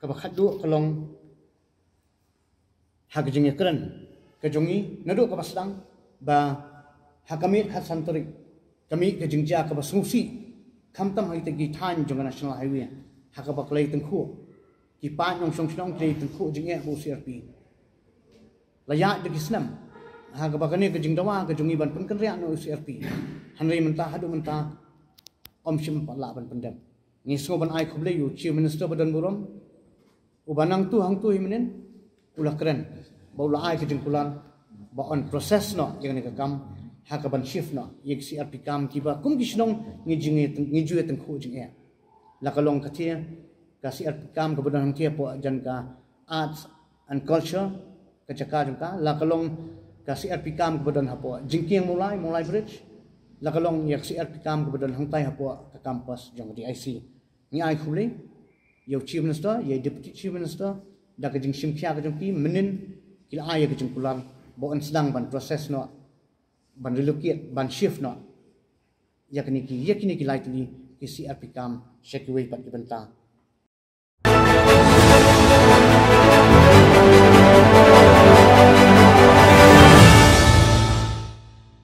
กบขัดดูกลงหากจึงเกิดกจงนี้นั่นดูกบสตังบ่าหากมีขัดสันตริกกมีกจึงจากกบสูงสีคำตั้งให้ตึกท่านจงกันนชั่นลายเวียหากกบเลยตึงคู่กีปานยงชงชงเลยตึงคู่จึงเงาโอเสียปีระยะดึกสนามหากกบกันนี้กจึงดาวากจงนี้บันพันกันเรียนโอเสียปีฮันรีมันตาฮัดมันตาอมชิมปลาบันพันเดมนี่สกบันไอคุบเลยอยู่ชีวมินิสเตอร์บดันบุรม ubanang oh, tu hang tu imenin ulah keren ba ulah ai kiting ba on proses no yang ni kam ha ka ban shift no yek si arti kam ki ba kum kisnong ngi jingi ngi juye teng khu jing ya la ka long kathia ka si arti kam ka bodan hang kia po jan ka arts and culture ka chaka lah jung ka la ka long ka si arti kam ka bodan hapo jing kiang mulai mulai bridge la ka long yek si arti kam ka bodan hang tai hapo ka campus jong di ic Ni ai khuli eu chief minister, eu deputy chief minister, dacă jing sim kia pi menin, kil aia ca jing pulang, bo sedang ban proses no, ban relocate, ban shift no, yakni ki yakni ki light ni, ki CRP kam, shakiwei pat ibentang.